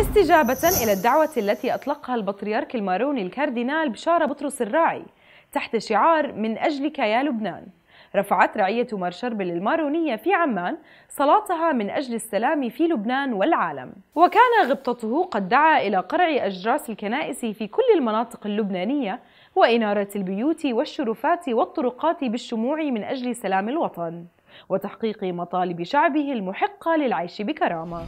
استجابة إلى الدعوة التي أطلقها البطريرك الماروني الكاردينال بشارة بطرس الراعي تحت شعار من أجلك يا لبنان رفعت رعية مارشربل المارونية في عمان صلاتها من أجل السلام في لبنان والعالم وكان غبطته قد دعا إلى قرع أجراس الكنائس في كل المناطق اللبنانية وإنارة البيوت والشرفات والطرقات بالشموع من أجل سلام الوطن وتحقيق مطالب شعبه المحقة للعيش بكرامة